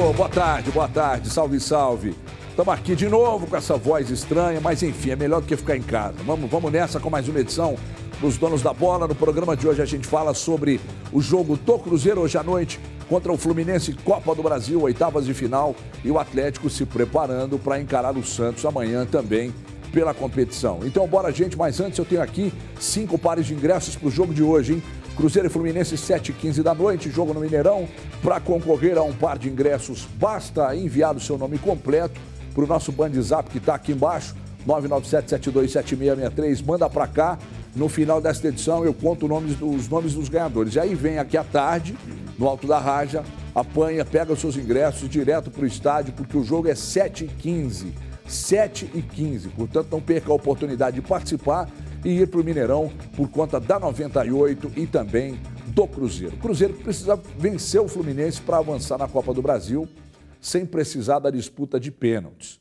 Alô, boa tarde, boa tarde, salve, salve. Estamos aqui de novo com essa voz estranha, mas enfim, é melhor do que ficar em casa. Vamos, vamos nessa com mais uma edição dos Donos da Bola. No programa de hoje a gente fala sobre o jogo do Cruzeiro hoje à noite contra o Fluminense Copa do Brasil, oitavas de final, e o Atlético se preparando para encarar o Santos amanhã também pela competição. Então bora, gente, mas antes eu tenho aqui cinco pares de ingressos para o jogo de hoje, hein? Cruzeiro e Fluminense, 7h15 da noite, jogo no Mineirão. Para concorrer a um par de ingressos, basta enviar o seu nome completo para o nosso zap que está aqui embaixo, 997-727663. Manda para cá. No final desta edição, eu conto os nomes dos ganhadores. E aí vem aqui à tarde, no Alto da Raja, apanha, pega os seus ingressos direto para o estádio, porque o jogo é 7h15. 7 e 15. Portanto, não perca a oportunidade de participar e ir para o Mineirão por conta da 98 e também do Cruzeiro. O Cruzeiro precisa vencer o Fluminense para avançar na Copa do Brasil sem precisar da disputa de pênaltis.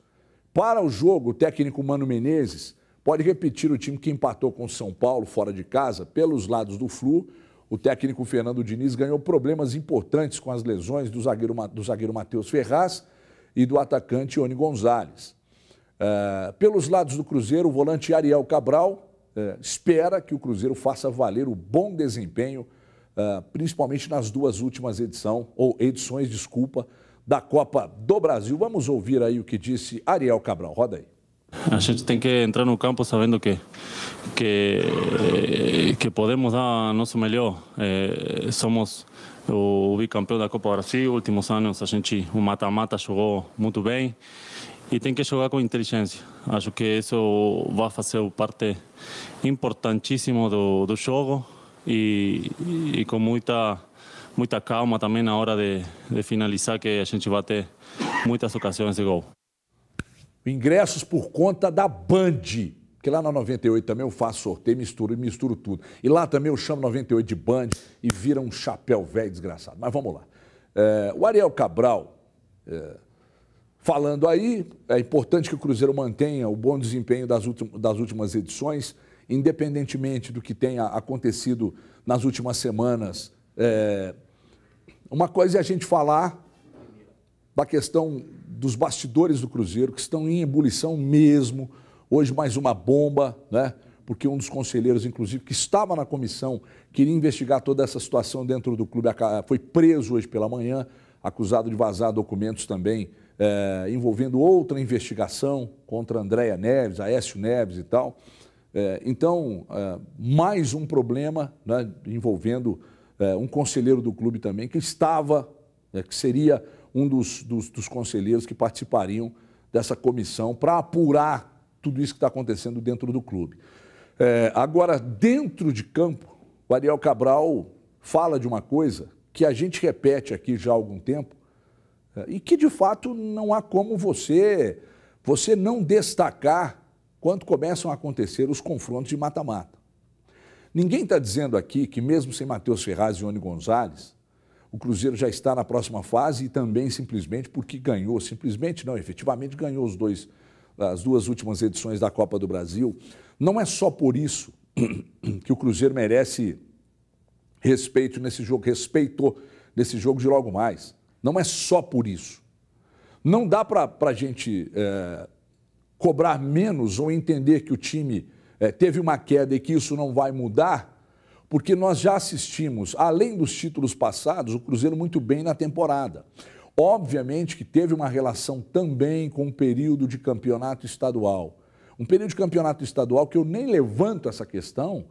Para o jogo, o técnico Mano Menezes pode repetir o time que empatou com o São Paulo fora de casa pelos lados do Flu. O técnico Fernando Diniz ganhou problemas importantes com as lesões do zagueiro, do zagueiro Matheus Ferraz e do atacante Oni Gonzalez. É, pelos lados do Cruzeiro, o volante Ariel Cabral é, espera que o Cruzeiro faça valer o bom desempenho, é, principalmente nas duas últimas edição, ou edições, desculpa, da Copa do Brasil. Vamos ouvir aí o que disse Ariel Cabral. Roda aí. A gente tem que entrar no campo sabendo que que, que podemos dar nosso melhor. É, somos o bicampeão da Copa do Brasil, últimos anos a gente o mata-mata jogou muito bem e tem que jogar com inteligência. Acho que isso vai fazer parte importantíssima do, do jogo e, e, com muita, muita calma também na hora de, de finalizar, que a gente vai ter muitas ocasiões de gol. Ingressos por conta da Band. Porque lá na 98 também eu faço sorteio, misturo e misturo tudo. E lá também eu chamo 98 de Band e vira um chapéu velho desgraçado. Mas vamos lá. É, o Ariel Cabral. É, Falando aí, é importante que o Cruzeiro mantenha o bom desempenho das, das últimas edições, independentemente do que tenha acontecido nas últimas semanas. É, uma coisa é a gente falar da questão dos bastidores do Cruzeiro, que estão em ebulição mesmo. Hoje, mais uma bomba, né? Porque um dos conselheiros, inclusive, que estava na comissão, queria investigar toda essa situação dentro do clube, foi preso hoje pela manhã, acusado de vazar documentos também é, envolvendo outra investigação contra Andréia Neves, Aécio Neves e tal. É, então, é, mais um problema né, envolvendo um conselheiro do clube também, que estava, né, que seria um dos, dos, dos conselheiros que participariam dessa comissão para apurar tudo isso que está acontecendo dentro do clube. É, agora, dentro de campo, o Ariel Cabral fala de uma coisa que a gente repete aqui já há algum tempo, e que de fato não há como você você não destacar quando começam a acontecer os confrontos de mata-mata. Ninguém está dizendo aqui que mesmo sem Matheus Ferraz e Oni Gonzalez, o Cruzeiro já está na próxima fase e também simplesmente porque ganhou, simplesmente não, efetivamente ganhou os dois, as duas últimas edições da Copa do Brasil. Não é só por isso que o Cruzeiro merece respeito nesse jogo, respeitou nesse jogo de logo mais. Não é só por isso. Não dá para a gente é, cobrar menos ou entender que o time é, teve uma queda e que isso não vai mudar, porque nós já assistimos, além dos títulos passados, o Cruzeiro muito bem na temporada. Obviamente que teve uma relação também com o período de campeonato estadual. Um período de campeonato estadual que eu nem levanto essa questão,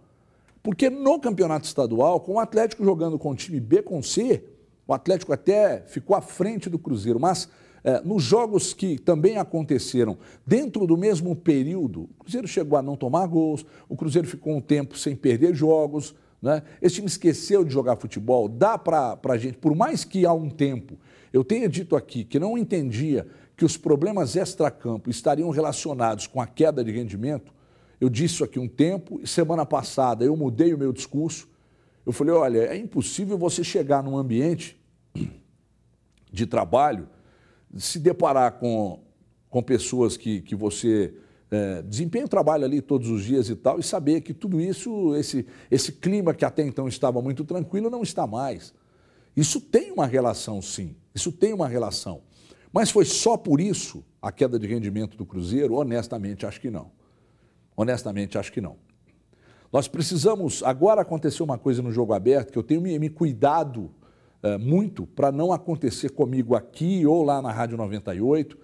porque no campeonato estadual, com o Atlético jogando com o time B com C, o Atlético até ficou à frente do Cruzeiro, mas é, nos jogos que também aconteceram dentro do mesmo período, o Cruzeiro chegou a não tomar gols, o Cruzeiro ficou um tempo sem perder jogos. Né? Esse time esqueceu de jogar futebol. Dá para a gente, por mais que há um tempo eu tenha dito aqui que não entendia que os problemas extracampo estariam relacionados com a queda de rendimento, eu disse isso aqui um tempo, e semana passada eu mudei o meu discurso, eu falei: olha, é impossível você chegar num ambiente de trabalho, se deparar com, com pessoas que, que você é, desempenha o trabalho ali todos os dias e tal, e saber que tudo isso, esse, esse clima que até então estava muito tranquilo, não está mais. Isso tem uma relação, sim. Isso tem uma relação. Mas foi só por isso a queda de rendimento do Cruzeiro? Honestamente, acho que não. Honestamente, acho que não. Nós precisamos. Agora aconteceu uma coisa no jogo aberto que eu tenho me, me cuidado eh, muito para não acontecer comigo aqui ou lá na Rádio 98,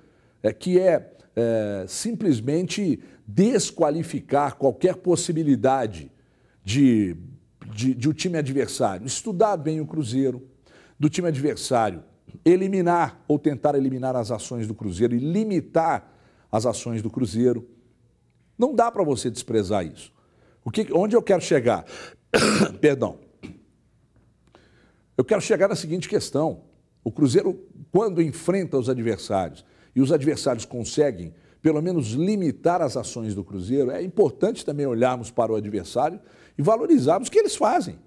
é, que é, é simplesmente desqualificar qualquer possibilidade de, de, de o time adversário estudar bem o Cruzeiro, do time adversário eliminar ou tentar eliminar as ações do Cruzeiro e limitar as ações do Cruzeiro. Não dá para você desprezar isso. O que, onde eu quero chegar? Perdão. Eu quero chegar na seguinte questão. O Cruzeiro, quando enfrenta os adversários e os adversários conseguem, pelo menos, limitar as ações do Cruzeiro, é importante também olharmos para o adversário e valorizarmos o que eles fazem.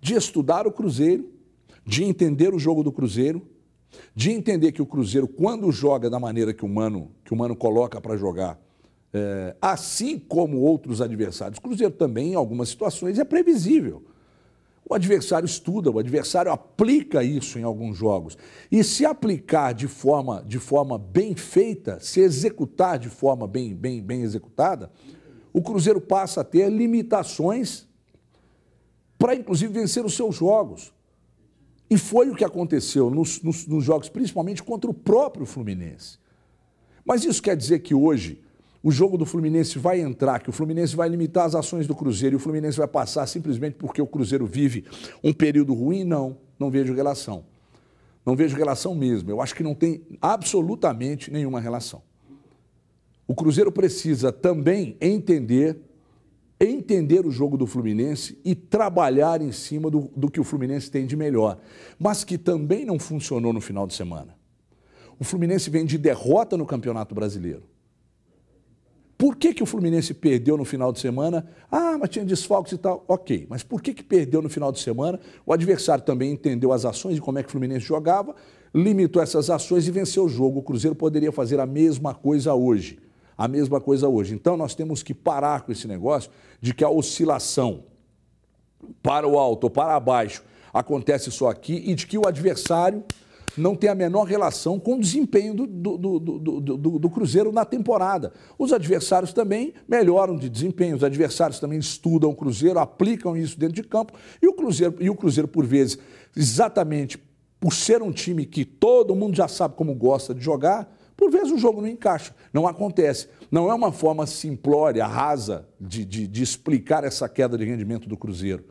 De estudar o Cruzeiro, de entender o jogo do Cruzeiro, de entender que o Cruzeiro, quando joga da maneira que o Mano, que o Mano coloca para jogar, é, assim como outros adversários, o Cruzeiro também, em algumas situações, é previsível. O adversário estuda, o adversário aplica isso em alguns jogos. E se aplicar de forma, de forma bem feita, se executar de forma bem, bem, bem executada, o Cruzeiro passa a ter limitações para, inclusive, vencer os seus jogos. E foi o que aconteceu nos, nos, nos jogos, principalmente contra o próprio Fluminense. Mas isso quer dizer que hoje o jogo do Fluminense vai entrar, que o Fluminense vai limitar as ações do Cruzeiro e o Fluminense vai passar simplesmente porque o Cruzeiro vive um período ruim? Não, não vejo relação. Não vejo relação mesmo. Eu acho que não tem absolutamente nenhuma relação. O Cruzeiro precisa também entender entender o jogo do Fluminense e trabalhar em cima do, do que o Fluminense tem de melhor, mas que também não funcionou no final de semana. O Fluminense vem de derrota no Campeonato Brasileiro. Por que, que o Fluminense perdeu no final de semana? Ah, mas tinha desfalques e tal. Ok, mas por que, que perdeu no final de semana? O adversário também entendeu as ações e como é que o Fluminense jogava, limitou essas ações e venceu o jogo. O Cruzeiro poderia fazer a mesma coisa hoje. A mesma coisa hoje. Então nós temos que parar com esse negócio de que a oscilação para o alto ou para baixo acontece só aqui e de que o adversário não tem a menor relação com o desempenho do, do, do, do, Cruzeiro na temporada. Os adversários também melhoram de desempenho, os adversários também estudam o Cruzeiro, aplicam isso dentro de campo, e o Cruzeiro, e o Cruzeiro por vezes, exatamente por ser um time que todo mundo já sabe como gosta de jogar, por vezes o jogo não encaixa, não acontece. Não é uma forma simplória, rasa de, de, de explicar essa queda de rendimento do Cruzeiro.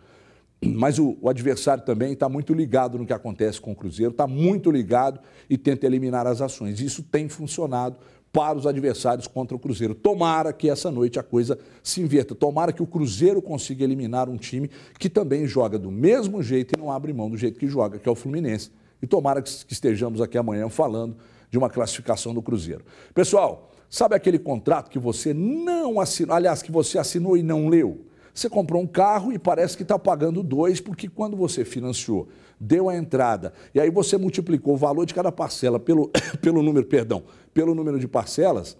Mas o, o adversário também está muito ligado no que acontece com o Cruzeiro, está muito ligado e tenta eliminar as ações. Isso tem funcionado para os adversários contra o Cruzeiro. Tomara que essa noite a coisa se inverta. Tomara que o Cruzeiro consiga eliminar um time que também joga do mesmo jeito e não abre mão do jeito que joga, que é o Fluminense. E tomara que estejamos aqui amanhã falando de uma classificação do Cruzeiro. Pessoal, sabe aquele contrato que você não assinou, aliás, que você assinou e não leu? Você comprou um carro e parece que está pagando dois, porque quando você financiou, deu a entrada, e aí você multiplicou o valor de cada parcela pelo, pelo número, perdão, pelo número de parcelas,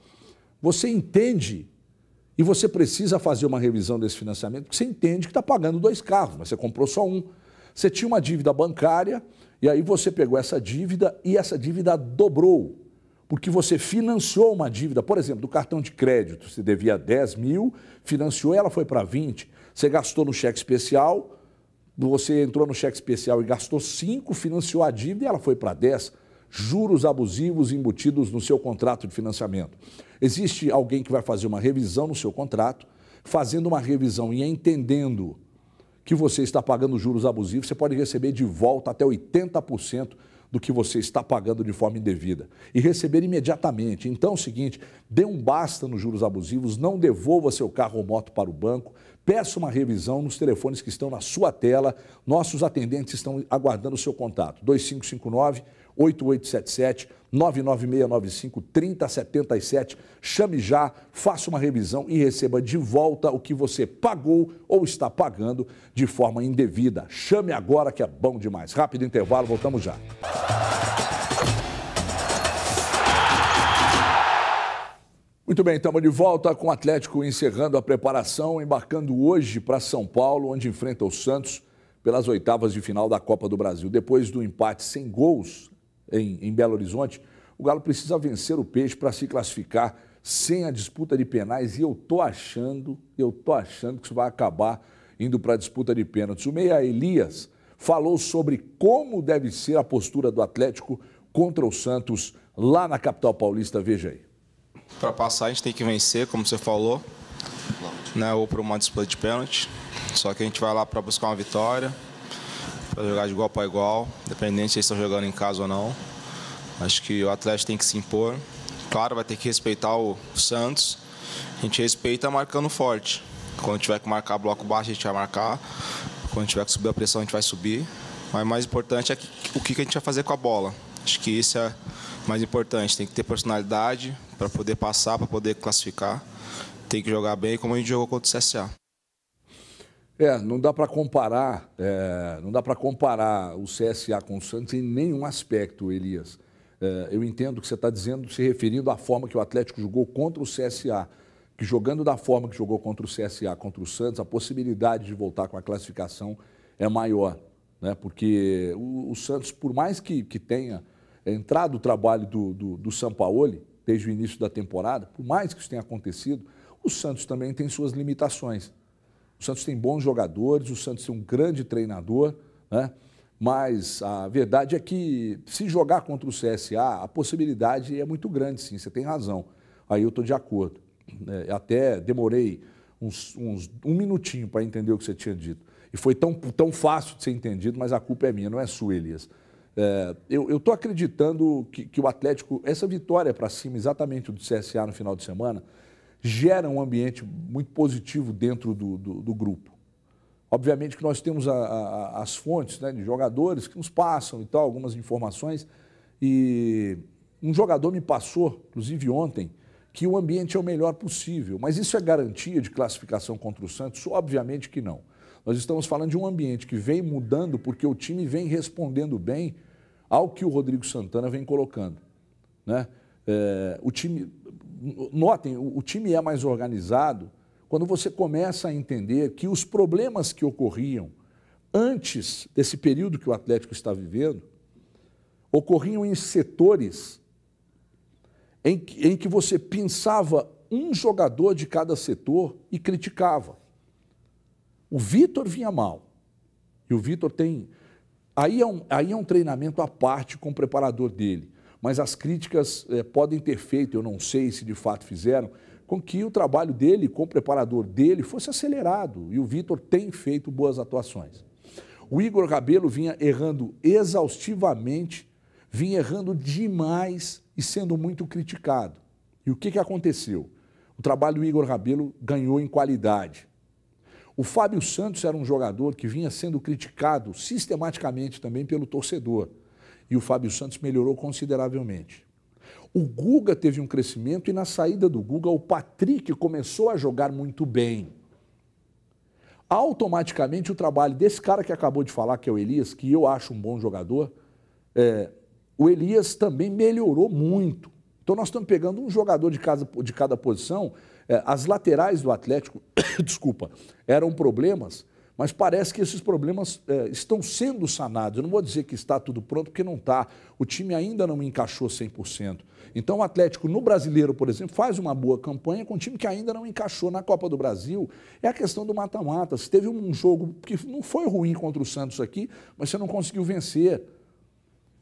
você entende e você precisa fazer uma revisão desse financiamento, porque você entende que está pagando dois carros, mas você comprou só um. Você tinha uma dívida bancária, e aí você pegou essa dívida e essa dívida dobrou porque você financiou uma dívida, por exemplo, do cartão de crédito, você devia 10 mil, financiou, ela foi para 20, você gastou no cheque especial, você entrou no cheque especial e gastou 5, financiou a dívida e ela foi para 10. Juros abusivos embutidos no seu contrato de financiamento. Existe alguém que vai fazer uma revisão no seu contrato, fazendo uma revisão e entendendo que você está pagando juros abusivos, você pode receber de volta até 80% do que você está pagando de forma indevida e receber imediatamente. Então, é o seguinte: dê um basta nos juros abusivos, não devolva seu carro ou moto para o banco, peça uma revisão nos telefones que estão na sua tela. Nossos atendentes estão aguardando o seu contato. 2559 8877 99695 3077. Chame já, faça uma revisão e receba de volta o que você pagou ou está pagando de forma indevida. Chame agora que é bom demais. Rápido intervalo, voltamos já. Muito bem, estamos de volta com o Atlético encerrando a preparação, embarcando hoje para São Paulo, onde enfrenta o Santos pelas oitavas de final da Copa do Brasil. Depois do empate sem gols em, em Belo Horizonte, o Galo precisa vencer o Peixe para se classificar sem a disputa de penais. E eu tô achando, eu tô achando que isso vai acabar indo para a disputa de pênaltis. O Meia Elias falou sobre como deve ser a postura do Atlético contra o Santos lá na capital paulista. Veja aí. Para passar, a gente tem que vencer, como você falou, né? ou para uma disputa de pênalti. Só que a gente vai lá para buscar uma vitória, para jogar de igual para igual, dependente se eles estão jogando em casa ou não. Acho que o Atlético tem que se impor. Claro, vai ter que respeitar o Santos. A gente respeita marcando forte. Quando tiver que marcar bloco baixo, a gente vai marcar. Quando tiver que subir a pressão, a gente vai subir. Mas o mais importante é o que a gente vai fazer com a bola. Acho que isso é mais importante. Tem que ter personalidade, para poder passar, para poder classificar. Tem que jogar bem, como a gente jogou contra o CSA. É, não dá para comparar, é, não dá para comparar o CSA com o Santos em nenhum aspecto, Elias. É, eu entendo o que você está dizendo, se referindo à forma que o Atlético jogou contra o CSA, que jogando da forma que jogou contra o CSA, contra o Santos, a possibilidade de voltar com a classificação é maior, né? Porque o, o Santos, por mais que, que tenha entrado o trabalho do, do, do Sampaoli, desde o início da temporada, por mais que isso tenha acontecido, o Santos também tem suas limitações. O Santos tem bons jogadores, o Santos tem um grande treinador, né? mas a verdade é que se jogar contra o CSA, a possibilidade é muito grande, sim, você tem razão. Aí eu estou de acordo. É, até demorei uns, uns um minutinho para entender o que você tinha dito. E foi tão, tão fácil de ser entendido, mas a culpa é minha, não é sua, Elias. É, eu estou acreditando que, que, o Atlético, essa vitória para cima, exatamente do CSA no final de semana, gera um ambiente muito positivo dentro do, do, do grupo. Obviamente que nós temos a, a, as fontes né, de jogadores que nos passam e tal, algumas informações. E um jogador me passou, inclusive ontem, que o ambiente é o melhor possível. Mas isso é garantia de classificação contra o Santos? Obviamente que não. Nós estamos falando de um ambiente que vem mudando porque o time vem respondendo bem ao que o Rodrigo Santana vem colocando. Né? É, o time, notem, o, o time é mais organizado quando você começa a entender que os problemas que ocorriam antes desse período que o Atlético está vivendo ocorriam em setores em em que você pensava um jogador de cada setor e criticava. O Vitor vinha mal. E o Vitor tem Aí é um, aí é um treinamento à parte com o preparador dele. Mas as críticas é, podem ter feito, eu não sei se de fato fizeram, com que o trabalho dele com o preparador dele fosse acelerado. E o Vitor tem feito boas atuações. O Igor Rabelo vinha errando exaustivamente, vinha errando demais e sendo muito criticado. E o que, que aconteceu? O trabalho do Igor Rabelo ganhou em qualidade. O Fábio Santos era um jogador que vinha sendo criticado sistematicamente também pelo torcedor. E o Fábio Santos melhorou consideravelmente. O Guga teve um crescimento e na saída do Guga o Patrick começou a jogar muito bem. Automaticamente o trabalho desse cara que acabou de falar, que é o Elias, que eu acho um bom jogador, é, o Elias também melhorou muito. Então nós estamos pegando um jogador de, casa, de cada posição. É, as laterais do Atlético, desculpa, eram problemas, mas parece que esses problemas é, estão sendo sanados. Eu não vou dizer que está tudo pronto, porque não está. O time ainda não encaixou 100%. Então o Atlético no Brasileiro, por exemplo, faz uma boa campanha com um time que ainda não encaixou na Copa do Brasil. É a questão do mata-mata. se teve um jogo que não foi ruim contra o Santos aqui, mas você não conseguiu vencer.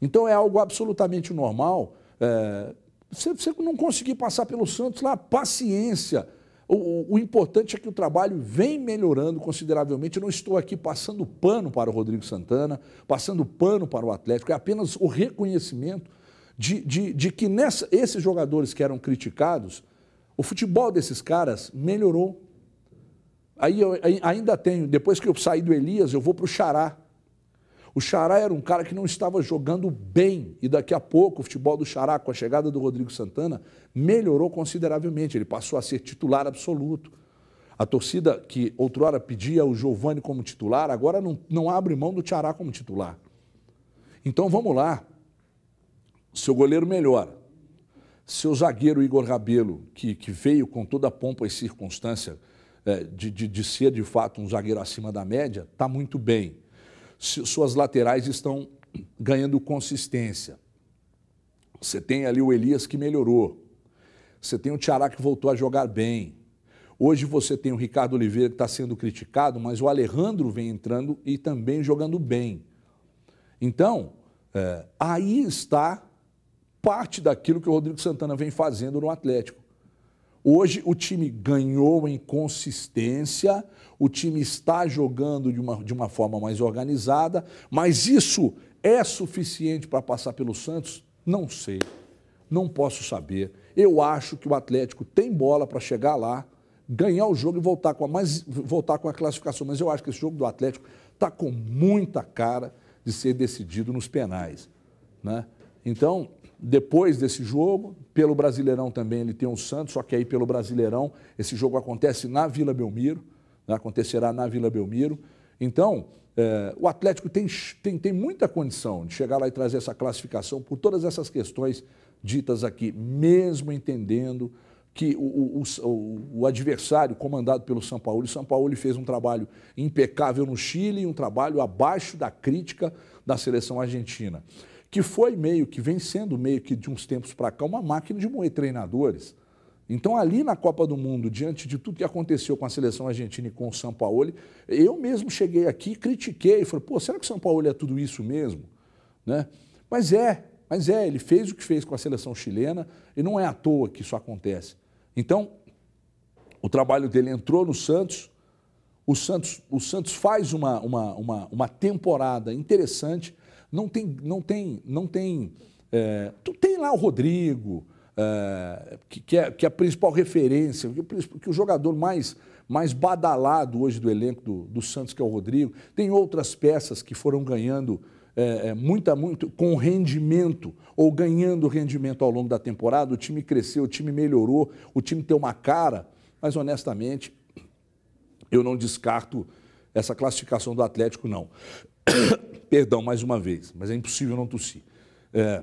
Então é algo absolutamente normal. É, se você não conseguir passar pelo Santos lá, paciência. O, o, importante é que o trabalho vem melhorando consideravelmente. Eu não estou aqui passando pano para o Rodrigo Santana, passando pano para o Atlético, é apenas o reconhecimento de, de, de que nessa, esses jogadores que eram criticados, o futebol desses caras melhorou. Aí eu, ainda tenho, depois que eu saí do Elias, eu vou para o Xará. O Xará era um cara que não estava jogando bem e daqui a pouco o futebol do Xará, com a chegada do Rodrigo Santana, melhorou consideravelmente. Ele passou a ser titular absoluto. A torcida que outrora pedia o Giovani como titular, agora não, não abre mão do Xará como titular. Então vamos lá. Seu goleiro melhora. Seu zagueiro Igor Rabelo, que, que veio com toda a pompa e circunstância é, de, de, de ser de fato um zagueiro acima da média, está muito bem suas laterais estão ganhando consistência. Você tem ali o Elias que melhorou. Você tem o Tiará que voltou a jogar bem. Hoje você tem o Ricardo Oliveira que está sendo criticado, mas o Alejandro vem entrando e também jogando bem. Então, é, aí está parte daquilo que o Rodrigo Santana vem fazendo no Atlético. Hoje o time ganhou em consistência, o time está jogando de uma, de uma forma mais organizada, mas isso é suficiente para passar pelo Santos? Não sei, não posso saber. Eu acho que o Atlético tem bola para chegar lá, ganhar o jogo e voltar com a, mais, voltar com a classificação, mas eu acho que esse jogo do Atlético está com muita cara de ser decidido nos penais. Né? Então, depois desse jogo, pelo Brasileirão também ele tem o Santos, só que aí pelo Brasileirão esse jogo acontece na Vila Belmiro, né? acontecerá na Vila Belmiro. Então, é, o Atlético tem, tem, tem muita condição de chegar lá e trazer essa classificação por todas essas questões ditas aqui, mesmo entendendo que o, o, o, adversário comandado pelo São Paulo, o São Paulo fez um trabalho impecável no Chile, um trabalho abaixo da crítica da seleção argentina que foi meio que vem sendo meio que de uns tempos para cá uma máquina de moer treinadores. Então, ali na Copa do Mundo, diante de tudo que aconteceu com a seleção argentina e com o São Paulo, eu mesmo cheguei aqui, critiquei, falei, pô, será que o São Paulo é tudo isso mesmo? Né? Mas é, mas é, ele fez o que fez com a seleção chilena e não é à toa que isso acontece. Então, o trabalho dele entrou no Santos, o Santos, o Santos faz uma, uma, uma, uma temporada interessante, não tem, não tem, não tem. É, tu tem lá o Rodrigo, é, que, que, é, que é a principal referência, que, é que é o jogador mais, mais badalado hoje do elenco do, do Santos, que é o Rodrigo. Tem outras peças que foram ganhando é, é, muita, muito com rendimento ou ganhando rendimento ao longo da temporada. O time cresceu, o time melhorou, o time tem uma cara, mas honestamente, eu não descarto essa classificação do Atlético, não. Perdão mais uma vez, mas é impossível não tossir. É,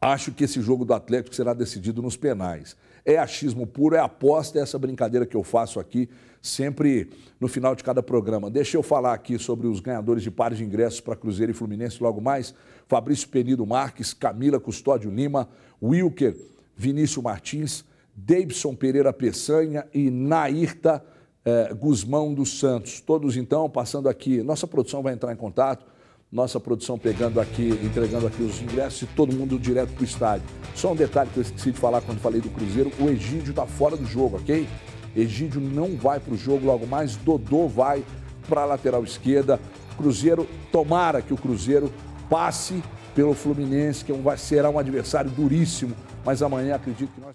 acho que esse jogo do Atlético será decidido nos penais. É achismo puro, é aposta, é essa brincadeira que eu faço aqui sempre no final de cada programa. Deixa eu falar aqui sobre os ganhadores de pares de ingressos para Cruzeiro e Fluminense logo mais. Fabrício Penido Marques, Camila Custódio Lima, Wilker Vinícius Martins, Davidson Pereira Peçanha e Nairta é, Guzmão dos Santos. Todos então passando aqui. Nossa produção vai entrar em contato, nossa produção pegando aqui, entregando aqui os ingressos e todo mundo direto para o estádio. Só um detalhe que eu esqueci de falar quando falei do Cruzeiro: o Egídio está fora do jogo, ok? Egídio não vai para o jogo logo mais, Dodô vai para a lateral esquerda. Cruzeiro, tomara que o Cruzeiro passe pelo Fluminense, que é será um adversário duríssimo, mas amanhã acredito que nós.